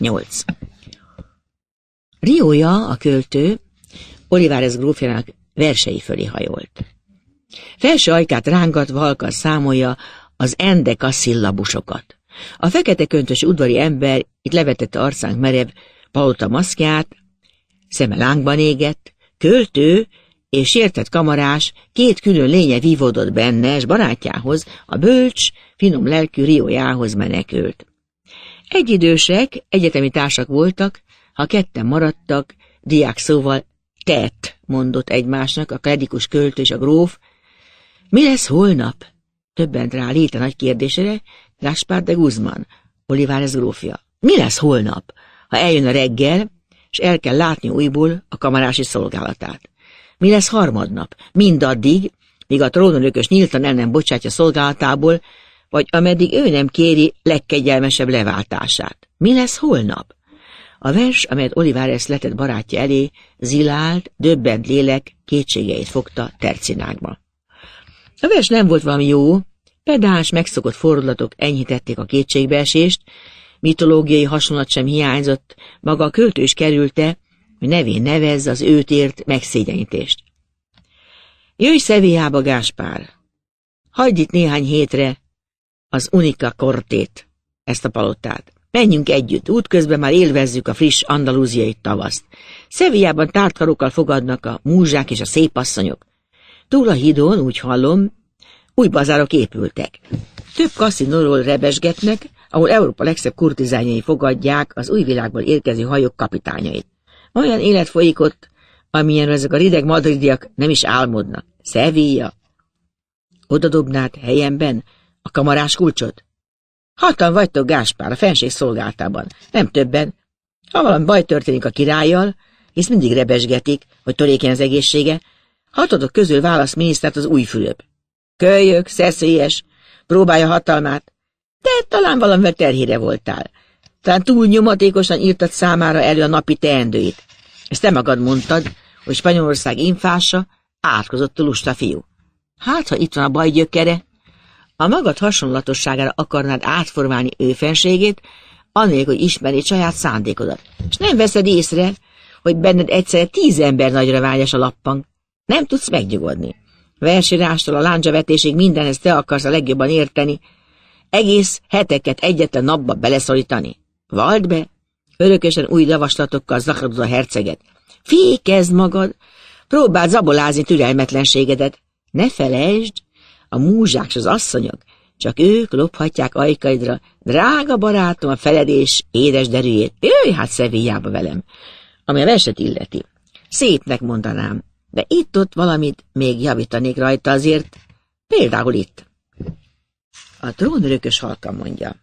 8. Riója, a költő, Olivares grófjának versei fölé hajolt. Felső ajkát rángat halkan számolja az a szillabusokat. A fekete köntös udvari ember itt levetette arcánk merev palota maszkját, szeme lángban égett, költő és sértett kamarás két külön lénye vívódott benne, és barátjához, a bölcs, finom lelkű riójához menekült. Egyidősek, egyetemi társak voltak, ha ketten maradtak, diák szóval tett mondott egymásnak a kredikus költő és a gróf. Mi lesz holnap? Többen rá léte nagy kérdésére Gáspár de Guzman, ez grófja. Mi lesz holnap, ha eljön a reggel, és el kell látni újból a kamarási szolgálatát? Mi lesz harmadnap, mindaddig, míg a trónörökös nyíltan el nem bocsátja szolgálatából, vagy ameddig ő nem kéri legkegyelmesebb leváltását. Mi lesz holnap? A vers, amelyet Olivares letett barátja elé, zilált, döbbent lélek, kétségeit fogta tercinákba. A vers nem volt valami jó, pedás, megszokott fordulatok enyhítették a kétségbeesést, mitológiai hasonlat sem hiányzott, maga a költő is kerülte, hogy nevén nevez az őt ért megszégyenítést. Jöjj Szevélyába, Gáspár! Hagyd itt néhány hétre, az Unika kortét, ezt a palotát. Menjünk együtt, útközben már élvezzük a friss andalúziai tavaszt. Szeviában tártkarokkal fogadnak a múzsák és a szépasszonyok. Túl a hídon, úgy hallom, új bazárok épültek. Több kaszinóról rebesgetnek, ahol Európa legszebb kurtizányai fogadják az új világból érkező hajók kapitányait. Olyan élet folyik ott, amilyen ezek a rideg madridiak nem is álmodnak. Szevíja! Oda dobnád helyemben, a kamarás kulcsot? Hatan vagytok Gáspár, a fenség szolgáltában, nem többen. Ha valami baj történik a királlyal, hisz mindig rebesgetik, hogy törékeny az egészsége, hatodok közül válasz minisztert az fülöp. Kölyök, szeszélyes, próbálja hatalmát. Te talán valamivel terhére voltál. Talán túl nyomatékosan írtad számára elő a napi teendőit. Ezt te magad mondtad, hogy Spanyolország infása, átkozott a lusta fiú. Hát, ha itt van a baj gyökere, a magad hasonlatosságára akarnád átformálni ő fenségét, anélkül, hogy ismeri saját szándékodat. És nem veszed észre, hogy benned egyszerre tíz ember nagyra vágyas a lappang. Nem tudsz megnyugodni. Versirástól a lándzsavetésig mindenhez te akarsz a legjobban érteni. Egész heteket egyetlen napba beleszorítani. Vald be! Örökösen új javaslatokkal zakadod a herceget. Fékezd magad! Próbáld zabolázni türelmetlenségedet. Ne felejtsd, a múzsák és az asszonyok, csak ők lophatják ajkaidra, drága barátom, a feledés édes derűjét, jöjj hát Szevillába velem, ami a verset illeti. Szépnek mondanám, de itt-ott valamit még javítanék rajta azért, például itt. A trónörökös halka mondja.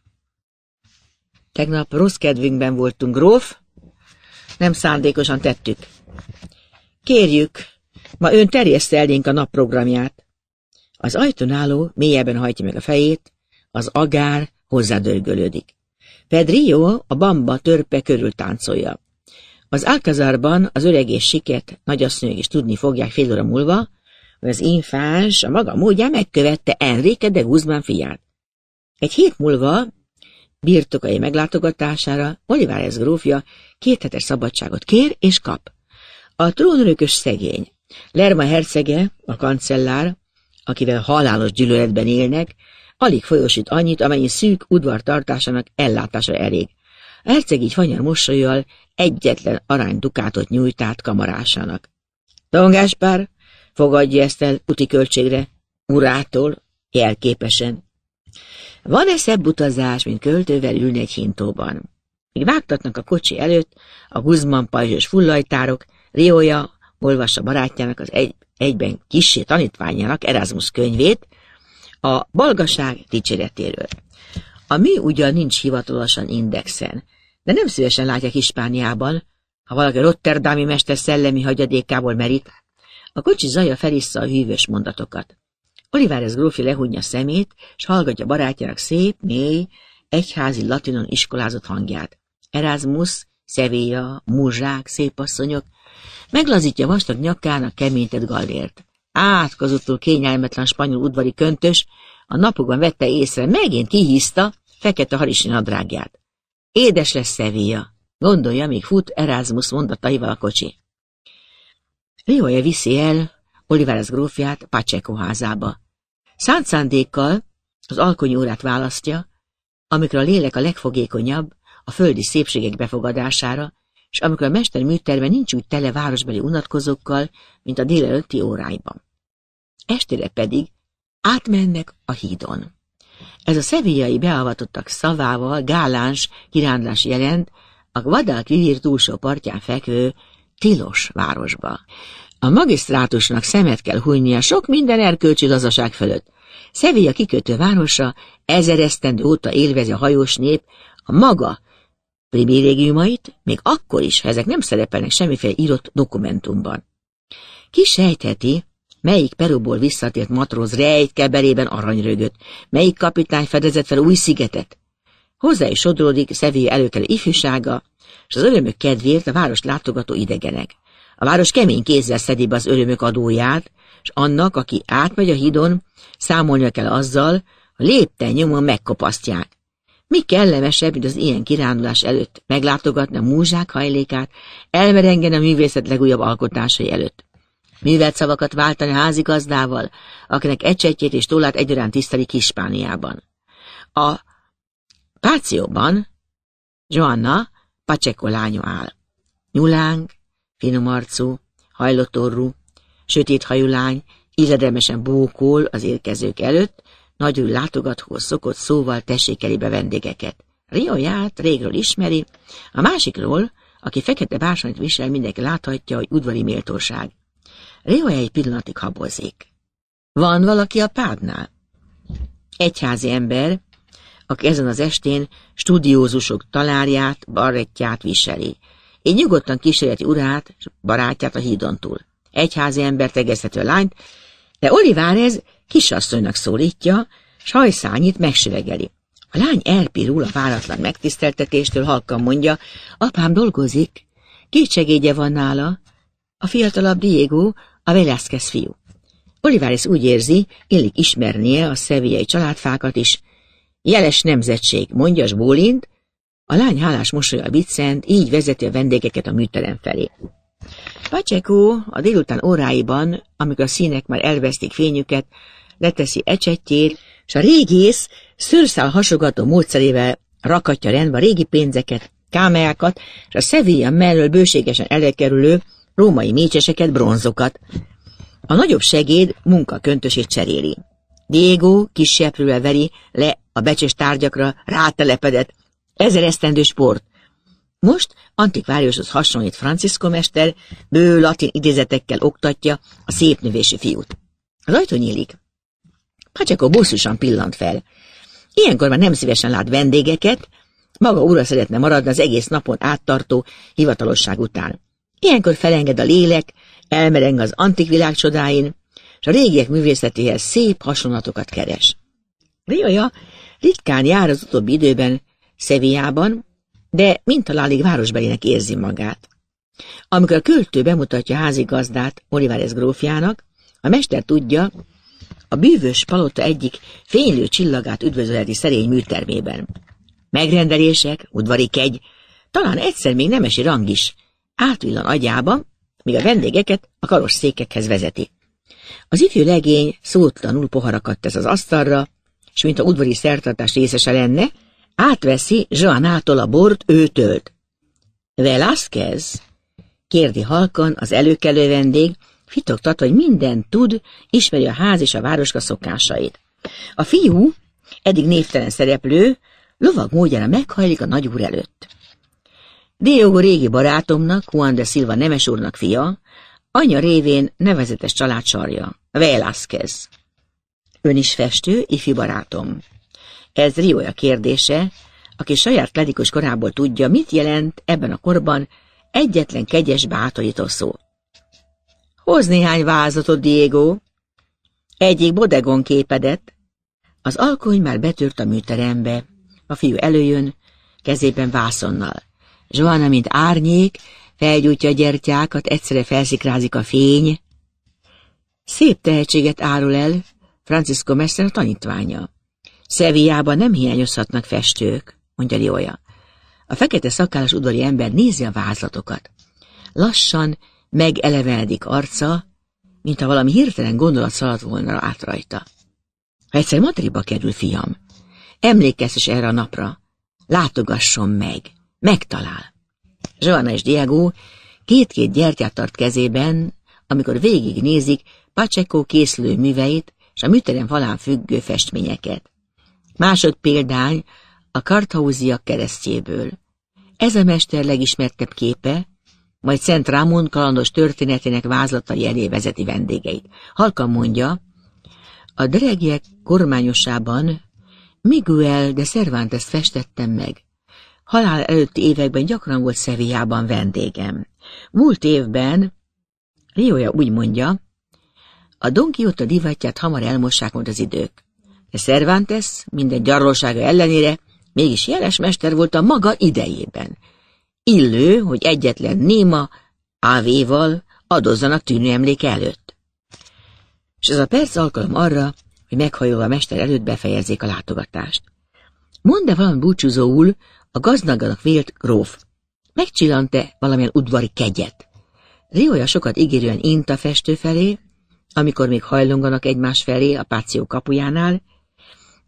Tegnap rossz kedvünkben voltunk, gróf, nem szándékosan tettük. Kérjük, ma ön terjeszte elénk a napprogramját. Az ajtón álló mélyebben hajtja meg a fejét, az agár hozzádörgölődik. Pedrillo a bamba törpe körül táncolja. Az Alcazarban az öreg és siket nagyasszonyok is tudni fogják fél óra múlva, hogy az infáns a maga módján megkövette Enrique de Guzmán fiát. Egy hét múlva birtokai meglátogatására Olivares grófja kéthetes szabadságot kér és kap. A trónörökös szegény, Lerma hercege, a kancellár, akivel halálos gyűlöletben élnek, alig folyosít annyit, amennyi szűk udvar tartásának ellátása elég. A herceg így fanyar mosolyjal egyetlen arány dukátot nyújt át kamarásának. Don Gáspár, fogadja ezt el uti költségre, urától, jelképesen. Van-e szebb utazás, mint költővel ülni egy hintóban? Míg vágtatnak a kocsi előtt, a guzman pajzsos fullajtárok, Rioja olvassa barátjának az egy, egyben kisé tanítványának Erasmus könyvét, a balgaság dicséretéről. A mi ugyan nincs hivatalosan indexen, de nem szívesen látják Hispániában, ha valaki Rotterdami mester szellemi hagyadékából merít, a kocsi zaja felissza a hűvös mondatokat. Olivares grófi lehunja szemét, és hallgatja barátjának szép, mély, egyházi latinon iskolázott hangját. Erasmus, Sevilla, muzsák, asszonyok. Meglazítja vastag nyakán a keménytett gallért. Átkozottul kényelmetlen spanyol udvari köntös, a napokban vette észre, megint kihízta fekete nadrágját. Édes lesz Szevilla, gondolja, még fut Erasmus mondataival a kocsi. Rioja viszi el Olivares grófját Pacheco házába. Szánt szándékkal az alkonyi órát választja, amikor a lélek a legfogékonyabb, a földi szépségek befogadására, és amikor a mester műterme nincs úgy tele városbeli unatkozókkal, mint a délelőtti óráiban. Estére pedig átmennek a hídon. Ez a szevélyai beavatottak szavával gáláns kirándulás jelent a vivír túlsó partján fekvő tilos városba. A magisztrátusnak szemet kell hunynia sok minden erkölcsi lazaság fölött. Szevilla kikötő városa ezer óta élvezi a hajós nép a maga privilégiumait, még akkor is, ha ezek nem szerepelnek semmiféle írott dokumentumban. Ki sejtheti, melyik Perúból visszatért matróz rejtke berében aranyrögöt, melyik kapitány fedezett fel új szigetet. Hozzá is sodródik Szevély előkelő ifjúsága, és az örömök kedvéért a város látogató idegenek. A város kemény kézzel szedi be az örömök adóját, és annak, aki átmegy a hídon, számolnia kell azzal, hogy lépten nyomon megkopasztják. Mi kellemesebb, mint az ilyen kirándulás előtt meglátogatni a múzsák hajlékát, elmerengeni a művészet legújabb alkotásai előtt. Művelt szavakat váltani a házigazdával, akinek ecsetjét és tollát egyaránt tiszteli Kispániában. A pációban Joanna Pacheco lánya áll. Nyulánk, finom arcú, hajlott orrú, sötét hajú lány, illedelmesen bókol az érkezők előtt, Nagyül látogathoz szokott szóval tessékeli be vendégeket. Rioját régről ismeri, a másikról, aki fekete bársonyt visel, mindenki láthatja, hogy udvari méltóság. Rioja egy pillanatig habozik. Van valaki a pádnál? Egyházi ember, aki ezen az estén stúdiózusok talárját, barrettját viseli. Én nyugodtan kísérleti urát, barátját a hídon túl. Egyházi ember tegezhető lányt, de Olivárez kisasszonynak szólítja, s hajszányit megsüvegeli. A lány elpirul a váratlan megtiszteltetéstől, halkan mondja, apám dolgozik, két segédje van nála, a fiatalabb Diego, a Velázquez fiú. Olivares úgy érzi, illik ismernie a szevélyei családfákat is. Jeles nemzetség, mondja Bólint, a lány hálás mosolya viccent, így vezeti a vendégeket a műterem felé. Pacseko a délután óráiban, amikor a színek már elvesztik fényüket, leteszi ecsetjét, és a régész szőrszál hasogató módszerével rakatja rendbe a régi pénzeket, kámeákat, és a Sevilla mellől bőségesen elkerülő római mécseseket, bronzokat. A nagyobb segéd munka köntösét cseréli. Diego kisebbről veri le a becses tárgyakra rátelepedett, ezer esztendő sport, most antikváriushoz hasonlít Francisco mester, bő latin idézetekkel oktatja a szép növésű fiút. Az ajtó nyílik. Pacseko bosszusan pillant fel. Ilyenkor már nem szívesen lát vendégeket, maga ura szeretne maradni az egész napon áttartó hivatalosság után. Ilyenkor felenged a lélek, elmereng az antik világ csodáin, és a régiek művészetéhez szép hasonlatokat keres. Rioja ritkán jár az utóbbi időben Szeviában, de mint a Lálig városbelinek érzi magát. Amikor a költő bemutatja házigazdát Olivares grófjának, a mester tudja, a bűvös palota egyik fénylő csillagát üdvözölheti szerény műtermében. Megrendelések, udvari kegy, talán egyszer még nemesi rang is, átvillan agyába, míg a vendégeket a Karos székekhez vezeti. Az ifjú legény szótlanul poharakat tesz az asztalra, és mint a udvari szertartás részese lenne, Átveszi Zsanától a bort, ő tölt. Velázquez? kérdi halkan az előkelő vendég, fitogtat, hogy minden tud, ismeri a ház és a városka szokásait. A fiú, eddig névtelen szereplő, lovag módjára meghajlik a nagyúr előtt. Diogo régi barátomnak, Juan de Silva nemes úrnak fia, anya révén nevezetes család sarja, Velázquez. Ön is festő, ifi barátom. Ez Rioja kérdése, aki saját ledikus korából tudja, mit jelent ebben a korban egyetlen kegyes bátorító szó. Hoz néhány vázatot, Diego! Egyik bodegon képedett. Az alkony már betört a műterembe. A fiú előjön, kezében vászonnal. Zsoana, mint árnyék, felgyújtja a gyertyákat, egyszerre felszikrázik a fény. Szép tehetséget árul el Francisco Mester a tanítványa. Szeviában nem hiányozhatnak festők, mondja Liója. A fekete szakállas udvari ember nézi a vázlatokat. Lassan megelevenedik arca, mint ha valami hirtelen gondolat szaladt volna át rajta. Ha egyszer Madridba kerül, fiam, emlékeztes erre a napra, látogasson meg, megtalál. Zsoana és Diego két-két gyertyát tart kezében, amikor végignézik Pacheco készülő műveit és a műterem falán függő festményeket. Másod példány a karthauziak keresztjéből. Ez a mester legismertebb képe, majd Szent Rámon kalandos történetének vázlata jelé vezeti vendégeit. Halkan mondja, a deregiek kormányosában Miguel de Cervantes festettem meg. Halál előtti években gyakran volt Szeviában vendégem. Múlt évben, Riója úgy mondja, a Don Quixote divatját hamar elmossák, mond az idők. De Cervantes minden gyarlósága ellenére mégis jeles mester volt a maga idejében. Illő, hogy egyetlen néma ávéval adozzanak tűnő emléke előtt. És ez a perc alkalom arra, hogy meghajolva a mester előtt befejezzék a látogatást. Mond-e valami búcsúzóul a gazdagnak vélt gróf. Megcsillant-e valamilyen udvari kegyet? Riója sokat ígérően int a festő felé, amikor még hajlonganak egymás felé a páció kapujánál,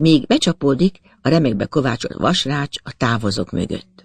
míg becsapódik a remekbe kovácsolt vasrács a távozók mögött.